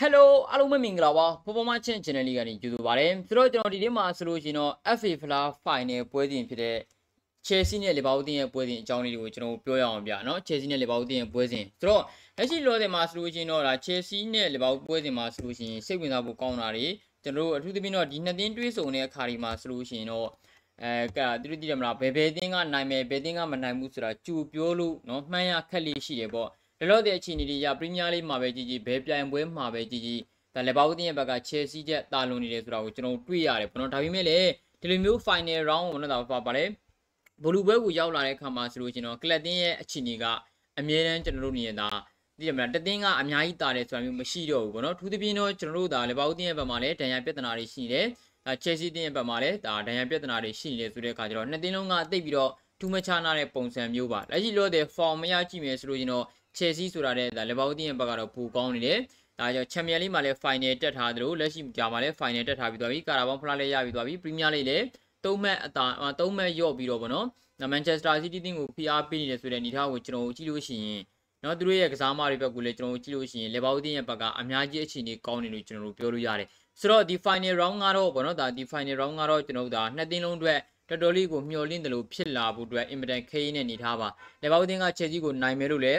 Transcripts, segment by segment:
Hello အားလုံးပဲမင်္ဂလာပါပေါ်ပေါ်မချင်း channel လေးကနေကြိုဆိုပါရစေဆိုတော့ကျွန်တော်ဒီနေ့မှာဆိုလို့ရှိရင်တော့ FA Fla Final ပွဲစဉ်ဖြစ်တဲ့ Chelsea နဲ့ Liverpool တင်ရဲ့ပွဲစဉ်အကြောင်းလေးတွေကိုကျွန်တော်ပြောရအောင်ပြเนาะ Chelsea နဲ့ Liverpool တင်ရဲ့ပွဲစဉ်ဆိုတော့လက်ရှိလောဆယ်မှာဆိုလို့ရှိရင်တော့ဒါ Chelsea နဲ့ Liverpool ပွဲစဉ်မှာဆိုလို့ရှိရင်စိတ်ဝင်စားဖို့ကောင်းတာတွေကျွန်တော်တို့အထူးသဖြင့်တော့ဒီနှစ်သင်းတွေးဆုံတဲ့အခါဒီမှာဆိုလို့ရှိရင်တော့အဲကသူတို့သိတယ်မလားဘယ်ဘယ်သင်းကနိုင်မယ်ဘယ်သင်းကမနိုင်ဘူးဆိုတာကြူပြောလို့เนาะမှန်းရခက်လေးရှိတယ်ပေါ့လောလောဆယ်အခြေအနေတွေရပရီးမီးယားလိမှာပဲကြည်ကြည်ဘယ်ပြိုင်ပွဲမှာပဲကြည်ကြည်ဒါလက်ဘောက်တင်ရဲ့ဘက်က Chelsea တက်တာလွန်နေတယ်ဆိုတာကိုကျွန်တော်တွေ့ရတယ်ဘောနော်ဒါပေမဲ့လည်းဒီလိုမျိုး final round ကိုတော့ပါပါတယ်ဘလူပွဲကိုရောက်လာတဲ့အခါမှာဆိုလို့ကျွန်တော်ကလပ်တင်ရဲ့အခြေအနေကအမြဲတမ်းကျွန်တော်တို့နေတာဒီမှာတသင်းကအများကြီးတာတယ်ဆိုတာမျိုးမရှိတော့ဘူးဗောနော်ထူးသဖြင့်တော့ကျွန်တော်တို့ဒါလေဘောက်တင်ရဲ့ဘက်မှာလည်းဒဏ်ရာပြဿနာတွေရှိနေတယ်ဒါချဲစီတင်ရဲ့ဘက်မှာလည်းဒါဒဏ်ရာပြဿနာတွေရှိနေတယ်ဆိုတဲ့အခါကျတော့နှစ်သင်းလုံးကတိတ်ပြီးတော့ထူးမခြားနာတဲ့ပုံစံမျိုးပါလက်ရှိလို့တဲ့ form မရကြည့်မယ်ဆိုလို့ကျွန်တော် Chelsea ဆိုတာလည်းဒါ Liverpool ရဲ့ဘက်ကတော့ပိုကောင်းနေတယ်ဒါကြောင့် Champions League မှာလည်း final တက်ထားသလိုလက်ရှိကြာမှာလည်း final တက်ထားပြီးသွားပြီ Carabao ဖလားလည်းရပြီးသွားပြီ Premier League လည်း၃မှတ်အသာ၃မှတ်ရော့ပြီးတော့ဗောနော်မန်ချက်စတာစီးတီးတင်းကိုဖိအားပေးနေတယ်ဆိုတဲ့အနေအထားကိုကျွန်တော်ကြည့်လို့ရှိရင်နော်သူတို့ရဲ့ကစားမတွေဘက်ကလည်းကျွန်တော်ကြည့်လို့ရှိရင်လေဘောက်တင်းရဲ့ဘက်ကအများကြီးအခြေအနေကောင်းနေလို့ကျွန်တော်တို့ပြောလို့ရတယ်ဆိုတော့ဒီ final round ကတော့ဗောနော်ဒါဒီ final round ကတော့ကျွန်တော်တို့ဒါနှစ်သင်းလုံးအတွက်တော်တော်လေးကိုမျှော်လင့်တယ်လို့ဖြစ်လာဖို့အတွက်အင်မတန်ခဲရင်းနဲ့နေထားပါလေဘောက်တင်းကချက်ကြီးကိုနိုင်မယ်လို့လည်း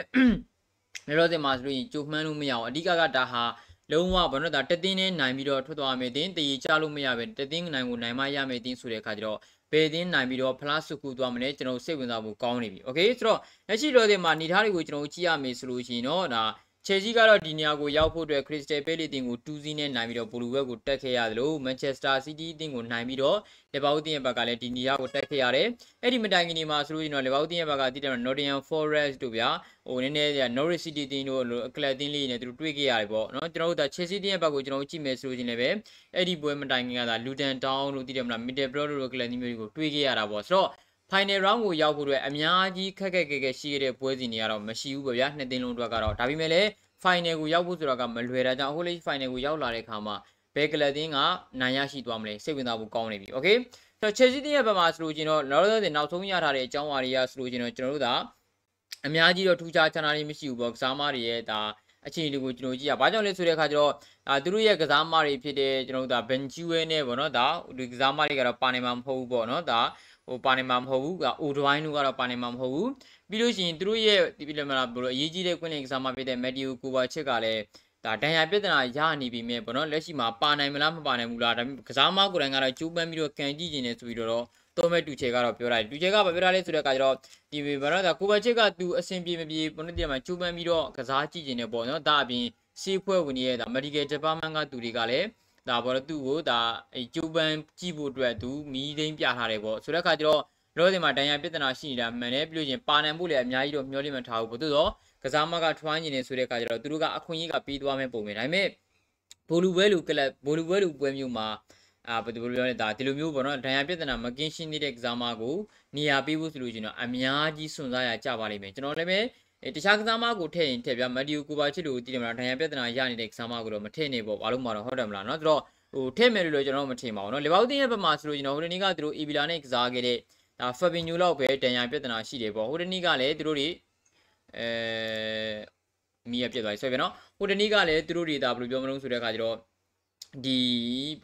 လောလောဆယ်မှာဆိုရင်ကြိုမှန်းလို့မရအောင်အဓိကကဒါဟာလုံးဝဘာလို့ဒါတက်တင်းနဲ့နိုင်ပြီးတော့ထွက်သွားမယ်တင်းတည်ကြလို့မရပဲတက်တင်းနိုင်ကိုနိုင်မရမယ်တင်းဆိုတဲ့အခါကျတော့ဘယ်တင်းနိုင်ပြီးတော့ဖလားစုခုသွားမလဲကျွန်တော်စိတ်ဝင်စားဖို့ကောင်းနေပြီโอเคဆိုတော့လက်ရှိလောဆယ်မှာနေသားတွေကိုကျွန်တော်ကြည့်ရမယ်ဆိုလို့ရှိရင်တော့ဒါချယ်ဆီကတော့ဒီနေရာကိုရောက်ဖို့အတွက် Crystal Palace တင်ကို2-0နဲ့နိုင်ပြီးတော့ဘိုလူဘက်ကိုတက်ခဲ့ရသလို Manchester City တင်ကိုနိုင်ပြီးတော့ Liverpool တင်ရဲ့ဘက်ကလည်းဒီနေရာကိုတက်ခဲ့ရတယ်။အဲ့ဒီမတိုင်ခင်ဒီမှာဆိုလို့ကျွန်တော် Liverpool တင်ရဲ့ဘက်ကတိတယ် Nottingham Forest တို့ဗျာဟိုနည်းနည်းက Norwich City တင်တို့လို Club တင်လေးတွေနဲ့သူတို့တွေ့ခဲ့ရတယ်ပေါ့နော်။ကျွန်တော်တို့က Chelsea တင်ရဲ့ဘက်ကိုကျွန်တော်တို့ကြည့်မယ်ဆိုရင်လည်းပဲအဲ့ဒီပွဲမတိုင်ခင်ကသာ Luton Town တို့တိတယ်မလား Middlesbrough တို့လို Club တင်မျိုးတွေကိုတွေ့ခဲ့ရတာပေါ့။ဆိုတော့ final round ကိုရောက်ဖို့အတွက်အများကြီးခက်ခက်ခဲခဲရှိရတဲ့ပွဲစဉ်တွေကတော့မရှိဘူးပေါ့ဗျာနှစ်သင်းလုံးအတွက်ကတော့ဒါပေမဲ့လည်း final ကိုရောက်ဖို့ဆိုတာကမလွယ်တာကြောင့်အခုလေး final ကိုရောက်လာတဲ့အခါမှာဘယ်ကလပ်သင်းကနိုင်ရရှိသွားမလဲစိတ်ဝင်စားဖို့ကောင်းနေပြီ okay ဆိုတော့ Chelsea ရဲ့ဘက်မှာဆိုလို့ကျွန်တော်လောလောဆယ်နောက်ဆုံးရထားတဲ့အကြောင်းအရာတွေကဆိုလို့ကျွန်တော်ကျွန်တော်တို့ကအများကြီးတော့ထူးခြားခြားနားလေးမရှိဘူးပေါ့ကစားမတွေရဲ့ဒါအခြေအနေကိုကျွန်တော်ကြည့်ရ။ဘာကြောင့်လဲဆိုတဲ့အခါကျတော့အာသူတို့ရဲ့ကစားမတွေဖြစ်တဲ့ကျွန်တော်တို့ဒါ Benjue နဲ့ပေါ့နော်ဒါဒီကစားမတွေကတော့ပါနေမှာမဟုတ်ဘူးပေါ့နော်ဒါဟိုပါနေမှာမဟုတ်ဘူးအိုဒဝိုင်းတို့ကတော့ပါနေမှာမဟုတ်ဘူးပြီးလို့ရှိရင်သူတို့ရဲ့ဒီပြည်လမလာဘလို့အရေးကြီးတဲ့ကွင်းလင်ကစားမဖြစ်တဲ့မက်တီယိုကိုဘာချစ်ကလည်းဒါဒဏ်ရာပြဿနာရနေပြီမြဲပေါ့နော်လက်ရှိမှာပါနိုင်မလားမပါနိုင်ဘူးလားဒါကစားမကိုယ်တိုင်ကတော့ကြိုးပမ်းပြီးတော့ကန်ကြည့်နေတယ်ဆိုပြီးတော့တော်မဲ့တူချေကတော့ပြောတာတူချေကဘာပြောတာလဲဆိုတဲ့အခါကျတော့ဒီဘာလို့ဒါကိုဘာချစ်ကသူအဆင်ပြေမပြေဘုန်းကြီးတည်းမှာကြိုးပမ်းပြီးတော့ကစားကြည့်နေတယ်ပေါ့နော်ဒါအပြင်စီးဖွဲ့ဝင်ရဲ့ဒါ medical department ကသူတွေကလည်းဒါဘောတော့သူ့ကိုဒါအဲကျိုးပန်းကြည့်ဖို့အတွက်သူမီးသိမ်းပြထားတယ်ပေါ့ဆိုတဲ့အခါကျတော့လောစင်မှာဒဏ်ရာပြဿနာရှိနေတာမှန်တယ်ပြီးလို့ရှင်ပါနန်ဖို့လည်းအများကြီးတော့မျှော်လင့်မထားဘူးပေါ့သို့တော့ကစားမကထွားနေနေဆိုတဲ့အခါကျတော့သူတို့ကအခွင့်အရေးကပေးသွားမယ်ပုံပဲဒါပေမဲ့ဘောလူဘဲလူကလပ်ဘောလူဘဲလူပွဲမျိုးမှာအာဘယ်လိုပြောလဲဒါဒီလိုမျိုးပေါ့နော်ဒဏ်ရာပြဿနာမကင်းရှင်းနေတဲ့ကစားမကိုနေရာပေးဖို့ဆိုလို့ရှင်တော့အများကြီးစွန့်စားရကြပါလိမ့်မယ်ကျွန်တော်လည်းပဲအဲတခြားကစားမကိုထည့်ရင်ထည့်ပြမက်တီယိုကိုပါချစ်လို့တည်တယ်မလားဒဏ်ရာပြဿနာရနေတဲ့ကစားမကိုတော့မထည့်နေပေါ့ဘာလို့မှတော့ဟုတ်တယ်မလားเนาะဆိုတော့ဟိုထည့်မယ်လို့လည်းကျွန်တော်မထင်ပါဘူးเนาะလီဗာပူးတင်ရဲ့ဘက်မှာဆိုလို့ကျွန်တော်ဟိုတနေ့ကသူတို့အီဗီလာနဲ့ကစားခဲ့တဲ့ဒါဖာဘီညိုလောက်ပဲဒဏ်ရာပြဿနာရှိတယ်ပေါ့ဟိုတနေ့ကလည်းသူတို့တွေအဲမီးရပြတ်သွားပြီဆိုပြန်เนาะဟိုတနေ့ကလည်းသူတို့တွေဒါဘယ်လိုပြောမလို့ဆိုတဲ့အခါကျတော့ဒီ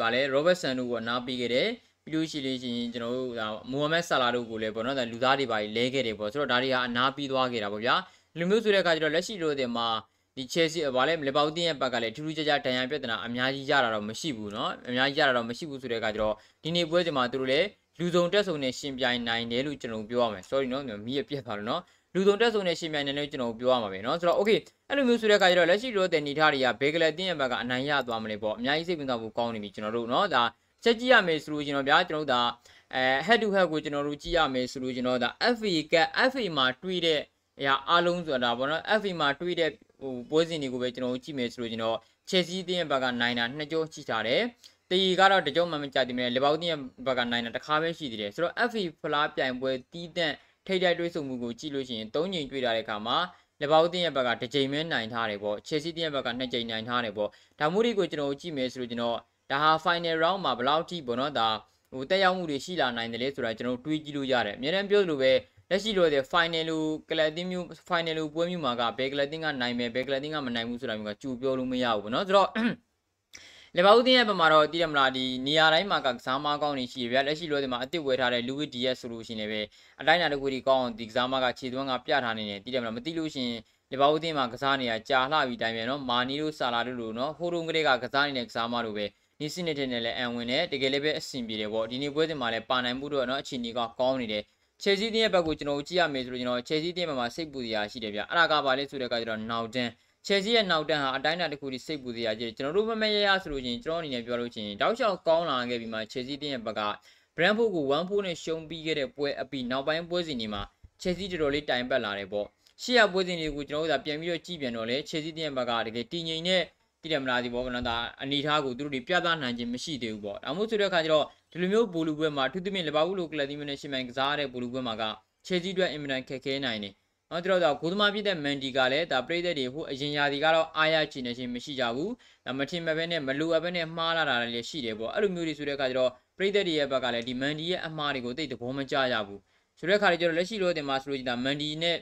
ဗာလဲရောဘတ်ဆန်တို့ကိုအနားပေးခဲ့တယ်ပြီးလို့ရှိလို့ရှိရင်ကျွန်တော်တို့ဒါမိုဟာမက်ဆာလာတို့ကိုလည်းပေါ့နော်ဒါလူသားတွေပါလဲခဲ့တယ်ပေါ့ဆိုတော့ဒါတွေကအနားပြီးသွားခဲ့တာပေါ့ဗျာလူမျိုးစုတဲ့အခါကျတော့လက်ရှိလိုတင်မှာဒီ Chelsea ဗာလဲလေပေါင်းတင်ရဲ့ဘက်ကလည်းထူးထူးခြားခြားဒဏ်ရာပြဿနာအများကြီးရတာတော့မရှိဘူးเนาะအများကြီးရတာတော့မရှိဘူးဆိုတဲ့အခါကျတော့ဒီနေ့ပွဲစဉ်မှာသူတို့လည်းလူစုံတက်ဆုံနဲ့ရှင်ပြိုင်နိုင်တယ်လို့ကျွန်တော်ပြောရမယ် sorry เนาะမီးရပြက်သွားလို့เนาะလူစုံတက်ဆုံနဲ့ရှင်ပြိုင်နိုင်တယ်လို့ကျွန်တော်ပြောရမှာပဲเนาะဆိုတော့ okay အဲ့လိုမျိုးဆိုတဲ့အခါကျတော့လက်ရှိလိုတင်နေထားတွေကဘေဂလက်တင်ရဲ့ဘက်ကအနိုင်ရသွားမလဲပေါ့အများကြီးစိတ်ဝင်စားဖို့ကောင်းနေပြီကျွန်တော်တို့เนาะဒါချက်ကြည့်ရမယ်ဆိုလို့ကျွန်တော်ဗျာကျွန်တော်တို့ဒါအဲ head to head ကိုကျွန်တော်တို့ကြည့်ရမယ်ဆိုလို့ကျွန်တော်ဒါ FA က FA မှာတွေးတဲ့အရာအလုံးဆိုတာဗောနော် FV မှာတွေ့တဲ့ဟိုပွဲစဉ်တွေကိုပဲကျွန်တော်တို့ကြည့်မယ်ဆိုလို့ကျွန်တော် Chelsea တင်းရဲ့ဘက်ကနိုင်တာနှစ်ကြောရှိထားတယ်တီကတော့တကြောမှမကြတိမလဲလေပေါင်းတင်းရဲ့ဘက်ကနိုင်တာတစ်ခါပဲရှိသေးတယ်ဆိုတော့ FV ဖလားပြိုင်ပွဲတီးတန့်ထိတိုက်တွဲဆုံမှုကိုကြည့်လို့ရှိရင်၃ချိန်တွေ့တာတဲ့အခါမှာလေပေါင်းတင်းရဲ့ဘက်ကတစ်ချိန်ပဲနိုင်ထားတယ်ပေါ့ Chelsea တင်းရဲ့ဘက်ကနှစ်ချိန်နိုင်ထားတယ်ပေါ့ဒါမျိုးတွေကိုကျွန်တော်တို့ကြည့်မယ်ဆိုလို့ကျွန်တော်ဒါဟာ final round မှာဘယ်လောက်ထိပေါ့နော်ဒါဟိုတက်ရောက်မှုတွေရှိလာနိုင်တယ်လဲဆိုတာကျွန်တော်တို့တွေးကြည့်လို့ရတယ်အများအားပြောလို့ပဲလက်ရှိလိုတဲ့ final လိုကလပ်တင်းမျိုး final လိုပွဲမျိုးမှာကဘယ်ကလပ်တင်းကနိုင်မယ်ဘယ်ကလပ်တင်းကမနိုင်ဘူးဆိုတာမျိုးကကြူပြောလို့မရဘူးပေါ့နော်ဆိုတော့လေဘာဦးတင်ရဲ့ဘက်မှာတော့တည်ရမလားဒီနေရာတိုင်းမှာကကစားမကောင်းနေရှိရဗျာလက်ရှိလောတဲ့မှာအစ်စ်ဝဲထားတဲ့ Louis Diaz ဆိုလို့ရှိရင်လည်းအတိုင်းအတာတစ်ခုကြီးကောင်းအောင်ဒီကစားမကခြေသွန်းကပြထားနေတယ်တည်ရမလားမသိလို့ရှိရင်လေဘာဦးတင်မှာကစားနေရကြာလှပြီတိုင်းပဲနော်မာနီတို့ဆာလာတို့လိုနော်ဟိုးတုံးကလေးကကစားနေတဲ့ကစားမတို့ပဲနီးစနစ်တဲ့နဲ့လည်းအံဝင်တယ်တကယ်လည်းပဲအဆင်ပြေတယ်ပေါ့ဒီနေ့ပွဲစဉ်မှာလည်းပါနိုင်မှုတော့နော်အခြေအနေကကောင်းနေတယ်ချယ်ဆီးတင်းရဲ့ဘက်ကိုကျွန်တော်ကြည့်ရမယ်ဆိုလို့ကျွန်တော်ချယ်ဆီးတင်းဘက်မှာစိတ်ပူစရာရှိတယ်ဗျအဲ့ဒါကဘာလဲဆိုတဲ့ကကျွန်တော်နောက်တန်းချယ်ဆီရဲ့နောက်တန်းဟာအတိုင်းအတာတစ်ခုထိစိတ်ပူစရာကြီးကျွန်တော်တို့မမဲရရဆိုလို့ချင်းကျွန်တော်အနေနဲ့ပြောလို့ချင်းတောက်လျှောက်ကောင်းလာခဲ့ပြီးမှချယ်ဆီတင်းရဲ့ဘက်ကဘရန်ဖို့ကို1ဖို့နဲ့ရှုံးပြီးခဲ့တဲ့ပွဲအပြီးနောက်ပိုင်းပွဲစဉ်တွေမှာချယ်ဆီတော်တော်လေးတိုင်ပတ်လာတယ်ပေါ့ရှေ့ရပွဲစဉ်တွေကိုကျွန်တော်တို့ကပြန်ပြီးတော့ကြည့်ပြန်တော့လေချယ်ဆီတင်းရဲ့ဘက်ကတကယ်တည်ငြိမ်တဲ့ပြည်တယ်မလားဒီပေါ့ကနော်ဒါအနေထားကိုသူတို့တွေပြသနိုင်ခြင်းမရှိသေးဘူးပေါ့ဒါမှမဟုတ်ဆိုတဲ့အခါကျတော့ဒီလိုမျိုးဘောလုံးပွဲမှာအထူးသဖြင့်လီဗာပူးလိုကလပ်သီးမျိုးနဲ့ရှင်မိုင်ကစားရတဲ့ဘောလုံးပွဲမှာကချဲကြီးအတွက်အင်မတန်ခက်ခဲနိုင်တယ်။နောက်ကြတော့ဂိုးသမားဖြစ်တဲ့မန်ဒီကလည်းဒါပရိသတ်တွေဟိုအရင်ရာသီကတော့အားရချင်နေခြင်းမရှိကြဘူး။ဒါမထင်မဲ့ပဲနဲ့မလိုအပ်ပဲနဲ့မှားလာတာလည်းရှိတယ်ပေါ့။အဲ့လိုမျိုးတွေဆိုတဲ့အခါကျတော့ပရိသတ်တွေရဲ့ဘက်ကလည်းဒီမန်ဒီရဲ့အမှားတွေကိုသိတဲ့ဘောမကြရဘူး။ဆိုတဲ့အခါကျတော့လက်ရှိလို့တင်မှာဆိုလို့ဒါမန်ဒီနဲ့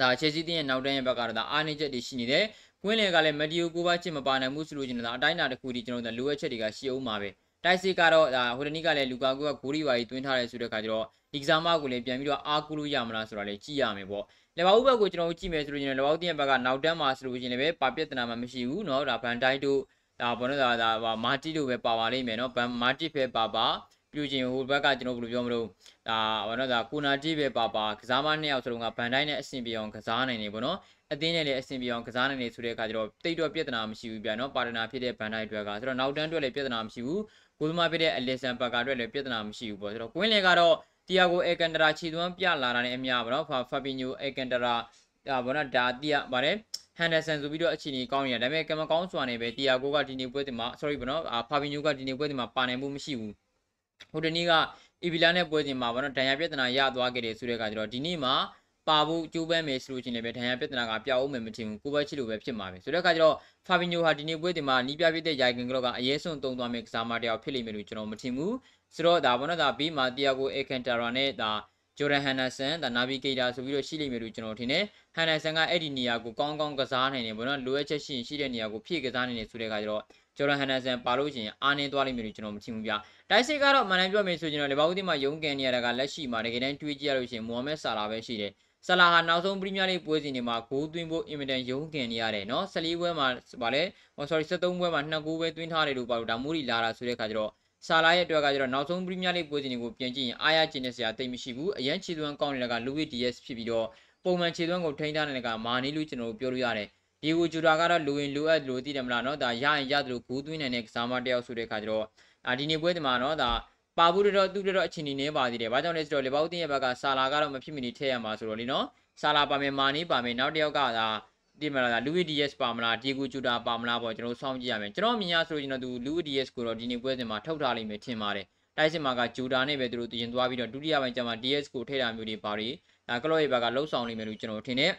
ဒါချဲကြီးတင်းရဲ့နောက်တန်းရဲ့ဘက်ကတော့ဒါအားနည်းချက်တွေရှိနေတယ်။ကွင်းလယ်ကလည်းမက်ဒီယိုကိုပါချစ်မပါနိုင်ဘူးဆိုလို့ကျွန်တော်ဒါအတိုင်းအတာတစ်ခုဒီကျွန်တော်တို့လိုအပ်ချက်တွေကရှိအောင်ပါပဲ။တိုက်စစ်ကတော့ဒါဟိုတနီကလည်းလူကာကူကဂိုရီဝါကြီးတွင်းထားတယ်ဆိုတဲ့ခါကျတော့ဒီကစားမကိုလည်းပြန်ပြီးတော့အားကိုးလို့ရမလားဆိုတာလည်းကြည့်ရမယ်ပေါ့လက်ဘောက်ဘက်ကိုကျွန်တော်တို့ကြည့်မယ်ဆိုလို့ရင်လက်ဘောက်တင်းဘက်ကနောက်တန်းမှာဆိုလို့ရင်လည်းပဲပါပြက်တနာမှမရှိဘူးเนาะဒါဗန်တိုင်းတို့ဒါဘောနော်ဒါဒါမာတီတို့ပဲပါပါလိမ့်မယ်เนาะဗန်မာတီပဲပါပါပြူကျင်ဟိုဘက်ကကျွန်တော်ဘယ်လိုပြောမလို့ဒါဘောနော်ဒါကိုနာတီပဲပါပါကစားမနှစ်ယောက်စလုံးကဗန်တိုင်းနဲ့အဆင်ပြေအောင်ကစားနိုင်နေပေါ့နော်အသင်းနဲ့လည်းအဆင်ပြေအောင်ကစားနိုင်နေဆိုတဲ့အခါကျတော့တိတ်တော့ပြဿနာမရှိဘူးပြန်နော်ပါတနာဖြစ်တဲ့ဗန်တိုင်းအတွက်ကဆိုတော့နောက်တန်းအတွက်လည်းပြဿနာမရှိဘူးကိုသမားဖြစ်တဲ့အလီဆန်ဘတ်ကာအတွက်လည်းပြဿနာမရှိဘူးပေါ့ဆိုတော့ကွင်းလေကတော့တီယာဂိုအေကန်ဒရာခြေသွမ်းပြလာတာနဲ့အမျှပါနော်ဖာဘီညိုအေကန်ဒရာဒါဘောနော်ဒါတီယာပါတယ်ဟန်ဒါဆန်ဆိုပြီးတော့အခြေအနေကောင်းနေတာဒါပေမဲ့ကံမကောင်းစွာနဲ့ပဲတီယာဂိုကဒီနေ့ပွဲတင်မှာ sorry ဘောနော်ဖာဘီညိုကဒီနေ့ပွဲတင်မှာပါနိုင်မှုမရှိဘူးဟိုတနေ့ကအီဗီလာနဲ့ပွဲတင်မှာဘောနော်ဒဏ်ရာပြဿနာရသွားခဲ့တယ်ဆိုတဲ့အခါကျတော့ဒီနေ့မှာပါဖို့ကြိုးပမ်းမယ်ဆိုလို့ချင်းလည်းပဲဒဏ်ရာပြဿနာကပျောက်အောင်မယ်မထင်ဘူးကိုပဲချစ်လို့ပဲဖြစ်မှာပဲဆိုတဲ့အခါကျတော့ဖာဘီညိုဟာဒီနေ့ပွဲတင်မှာနီးပြပြတဲ့ယာကင်ကလော့ကအရေးဆုံးတုံသွားမယ်ကစားမတယောက်ဖြစ်လိမ့်မယ်လို့ကျွန်တော်မထင်ဘူးဆိုတော့ဒါဘောနော်ဒါဘေးမှာတီယာဂိုအေကန်တာရာနဲ့ဒါဂျိုဒန်ဟန်နာဆန်ဒါနာဗီဂေတာဆိုပြီးတော့ရှိလိမ့်မယ်လို့ကျွန်တော်ထင်တယ်ဟန်နာဆန်ကအဲ့ဒီနေရာကိုကောင်းကောင်းကစားနိုင်တယ်ဘောနော်လိုအပ်ချက်ရှိရင်ရှိတဲ့နေရာကိုဖြည့်ကစားနိုင်တယ်ဆိုတဲ့အခါကျတော့ဂျော်ဒန်ဟန်နန်ဆန်ပါလို့ရှိရင်အားနည်းသွားလိမ့်မယ်လို့ကျွန်တော်မထင်ဘူးဗျ။တိုက်စစ်ကတော့မှန်တယ်ပြောမယ်ဆိုရင်တော့လေဘောက်ဒီမှာရုံးကန်နေရတာကလက်ရှိမှာတကယ်တမ်းတွေးကြည့်ရလို့ရှိရင်မိုဟာမက်ဆာလာပဲရှိတယ်။ဆလာဟာနောက်ဆုံးပရီးမီးယားလိပွဲစဉ်တွေမှာဂိုးသွင်းဖို့အင်မတန်ရုန်းကန်နေရတယ်နော်14ပွဲမှာဗာလဲ sorry 73ပွဲမှာ2ဂိုးပဲသွင်းထားတယ်လို့ပါလို့ဒါမိုးရီလာတာဆိုတဲ့ခါကျတော့ဆာလာရဲ့အတွက်ကကျတော့နောက်ဆုံးပရီးမီးယားလိပွဲစဉ်တွေကိုပြန်ကြည့်ရင်အားရကျင်းတဲ့စရာတိတ်မရှိဘူးအရန်ခြေသွမ်းကောင်းနေတာက Louis Diaz ဖြစ်ပြီးတော့ပုံမှန်ခြေသွမ်းကိုထိန်းထားနေတဲ့ကမာနီလို့ကျွန်တော်တို့ပြောလို့ရတယ်ဒီကိုဂျူတာကတော့လိုရင်လိုအပ်လို့သိတယ်မလားเนาะဒါရရင်ရတယ်လို့ဂိုးသွင်းနိုင်တဲ့ကစားမတယောက်ဆိုတဲ့ခါကျတော့အာဒီနေ့ပွဲဒီမှာเนาะဒါပါဘူးတော့သူ့တော့အချင်းနေနေပါသေးတယ်ဘာကြောင့်လဲဆိုတော့လေဘောက်တင်ရဲ့ဘက်ကဆာလာကတော့မဖြစ်မနေထည့်ရမှာဆိုတော့လေနော်ဆာလာပါမယ်မာနီပါမယ်နောက်တစ်ယောက်ကဒါဒီမှာလာလူဝီဒီယက်ပါမလားဒီဂူဂျူတာပါမလားပေါ့ကျွန်တော်စောင့်ကြည့်ရမယ်ကျွန်တော်မြင်ရဆိုရင်တော့သူလူဝီဒီယက်ကိုတော့ဒီနေ့ပွဲစဉ်မှာထုတ်ထားလိမ့်မယ်ထင်ပါတယ်တိုက်စစ်မှာကဂျူတာနဲ့ပဲသူတို့တင်သွားပြီးတော့ဒုတိယပိုင်းကျမှ DS ကိုထည့်တာမျိုးတွေပါတွေဒါကလော့ရဲ့ဘက်ကလှုပ်ဆောင်လိမ့်မယ်လို့ကျွန်တော်ထင်တယ်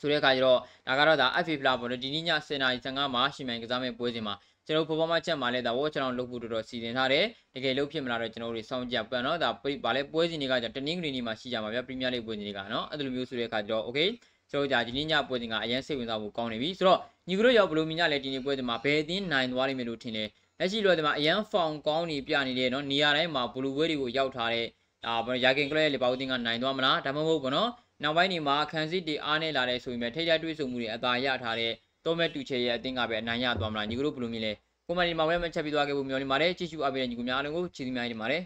ဆိုတဲ့အခါကျတော့ဒါကတော့ဒါ FA ဖလာပေါ်တော့ဒီနေ့ည7:55မှာရှင်မန်ကစားမဲ့ပွဲစဉ်မှာကျွန်တော်ဖော်ဖော်မချက်မှာလဲဒါဘောကျွန်တော်လုပ်ဖို့တော်တော်စီစဉ်ထားတယ်တကယ်လို့ဖြစ်မလားတော့ကျွန်တော်တို့စောင့်ကြပန်เนาะဒါဗာလဲပွဲစဉ်တွေကကျွန်တော်တနင်္ဂနွေနေ့မှာရှိကြမှာဗျာပရီးမီးယားလိဂ်ပွဲစဉ်တွေကเนาะအဲ့လိုမျိုးဆိုတဲ့အခါကျတော့ okay ကျွန်တော်ကြာဒီနေ့ညပွဲစဉ်ကအရင်စိတ်ဝင်စားဖို့ကောင်းနေပြီဆိုတော့ညီကတို့ရောဘလို့မြင်ကြလဲဒီနေ့ပွဲစဉ်မှာဘယ်အသင်းနိုင်သွားလိမ့်မယ်လို့ထင်တယ်လက်ရှိတော့ဒီမှာအရန်ဖောင်ကောင်းနေပြနေတယ်เนาะနေရာတိုင်းမှာဘလူးဝဲတွေကိုရောက်ထားတဲ့ဒါဘာရာကင်ကလပ်ရဲ့လေပေါင်းတင်ကနိုင်သွားမလားဒါမှမဟုတ်ဘောနော်နောက်ပိုင်းနေမှာခန်းစစ်တီအားနဲ့လာတဲ့ဆိုပေမဲ့ထိကြတွေ့ဆုံမှုတွေအသာရထားတဲ့တောမဲတူချေရဲ့အသင်းကပဲအနိုင်ရသွားမလားညီကတို့ဘယ်လိုမြင်လဲကိုမန်ဒီမှာဝဲမချက်ပြီးသွားခဲ့ဖို့မျှော်လင့်ပါတယ်ကြည့်ရှုအားပေးတဲ့ညီကများအားလုံးကိုချီးကျူးများတင်ပါတယ်